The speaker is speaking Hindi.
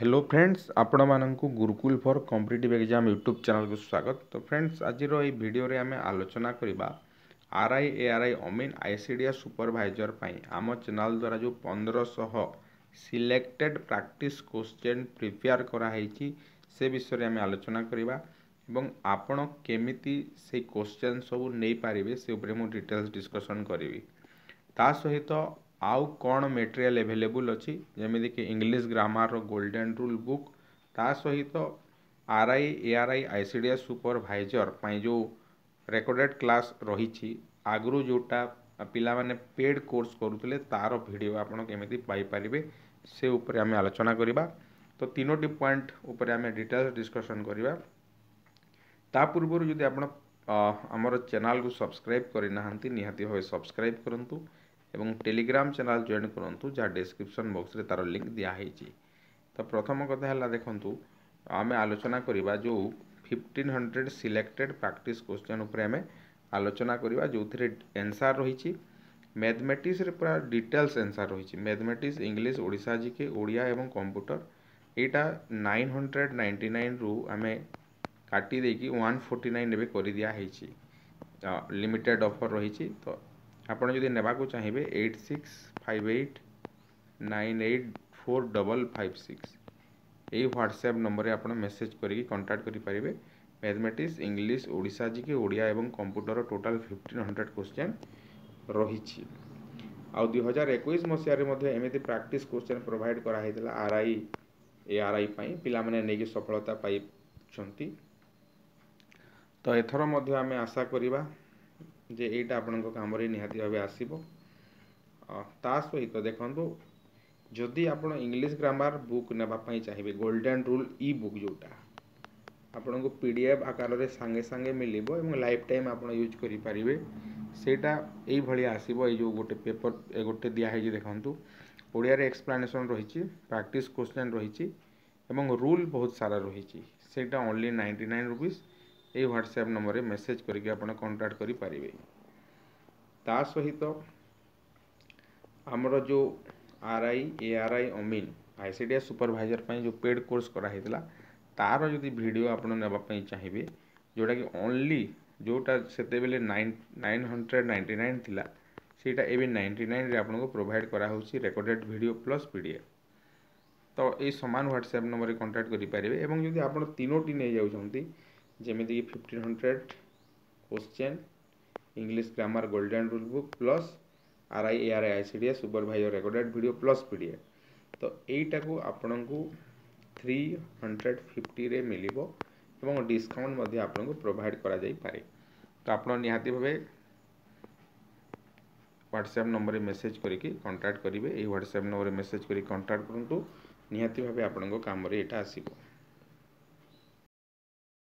हेलो फ्रेंड्स ଆପଣମାନଙ୍କୁ Gurukul for competitive exam YouTube ଚ୍ୟାନେଲ୍କୁ ସ୍ୱାଗତ ତ ଫ୍ରେଣ୍ଡସ୍ ଆଜିର ଏହି ଭିଡ଼ିଓରେ ଆମେ ଆଲୋଚନା କରିବା R I A R I ଅମିନ୍ I C D S supervisor ପାଇଁ ଆମ ଚ୍ୟାନେଲ୍ ଦ୍ୱାରା ଯେଉଁ ପନ୍ଦରଶହ ସିଲେକ୍ଟେଡ଼୍ ପ୍ରାକ୍ଟିସ୍ କୋଶ୍ଚେନ୍ ପ୍ରିପେୟାର୍ କରାହେଇଛି ସେ ବିଷୟରେ ଆମେ ଆଲୋଚନା କରିବା ଏବଂ ଆପଣ କେମିତି ସେଇ କୋଶ୍ଚେନ୍ ସବୁ ନେଇପାରିବେ ସେ ଉପରେ ମୁଁ ଡିଟେଲ୍ସ ଡିସ୍କସନ୍ କରିବି ତା ସହିତ आउ कौन मेटेरियाल एभेलेबुल अच्छी जमीक English grammar golden rule book ता सहित R I A R I I C D S supervisor जो रेकर्डेड क्लास रही आगु जोटा पाने पेड कोर्स करुते तार भिड आपत पारे से उपर आम आलोचना करवा तो तीनो पॉइंट उपरे डिटेल्स डिस्कसन करवा ता पूर्वर जब आप आमर चेल को सब्सक्राइब करना निहती भाव सब्सक्राइब करूँ एवं टेलीग्राम चैनल ज्वाइन करूँ जहाँ डिस्क्रिप्सन बक्स में तार लिंक दिखाई तो प्रथम कथा है देखू आम आलोचना करवा जो fifteen hundred selected practice question आम आलोचना करवा जो थे एनसार रही मैथमेटिक्स पूरा डिटेल्स एनसर रही मैथमेटिक्स इंग्लीश ओडा जिके ओडिया और कंप्यूटर यहाँ नाइन हंड्रेड नाइंटी नाइन रु आम काटिक वन फोर्टी नाइन एवं कर दिया लिमिटेड ऑफर रही तो आपड़ जदि ने चाहिए eight six five eight nine eight four double five six यही ह्वाट्सअप नंबर में आप मेसेज करके कंटाक्ट करेंगे mathematics English Odisha G K Odia computer total fifteen hundred question रही आउ दुई हजार एक मसीह एमती प्राक्ट क्वेश्चन प्रोभाइड कराई R I A R I पाने सफलता पाई तो एथर मैं आशा करवा जे यहाँ आपण निहाती भाव आसब देखु जदि आप इंग्लीश ग्रामार बुक ने चाहिए गोल्डेन रूल इ बुक जोटा आपण को पी डी एफ आकार सांगे सांगे मिल लाइफ टाइम आप यूज करेंगे सेटा यही आसब यो गोटे पेपर गोटे दिहि देखु ओडिया एक्सप्लानेसन रही प्राक्ट क्वेश्चन रही रूल बहुत सारा रही ओनली नाइंटी नाइन रुपीज़ यही ह्वाट्सअप नंबर में मेसेज करके आप कंटाक्ट करें ता सहित आमर जो R I A R I अमीन आई सी डी सुपरभाइजर पर जो पेड कोर्स कराही तार जो भिड आप चाहिए जोटा कि ओनली जोटा से नाइन हंड्रेड नाइंटी नाइन थी से नाइंटी नाइन आप प्रोभाइड कराई रेकर्डेड भिड प्लस पीडीएफ तो ये सामान ह्वाट्सअप नंबर कंटाक्ट करेंगे जब आपनोटी नहीं जाती जमीती fifteen hundred question English grammar golden rule book plus R I A R I I C D supervisor recorded video plus P D F तो यहीटा को आपण को थ्री हंड्रेड फिफ्टी मिल डिस्काउंट आपन को प्रोवाइड करा पारे तो आपड़ निहाती भावे ह्वाट्सअप नंबर मेसेज करके कंट्राक्ट करेंगे ये ह्वाट्सअप नंबर में मेसेज कर कंट्राक्ट करूँ निहाती भावे आपण काम आसो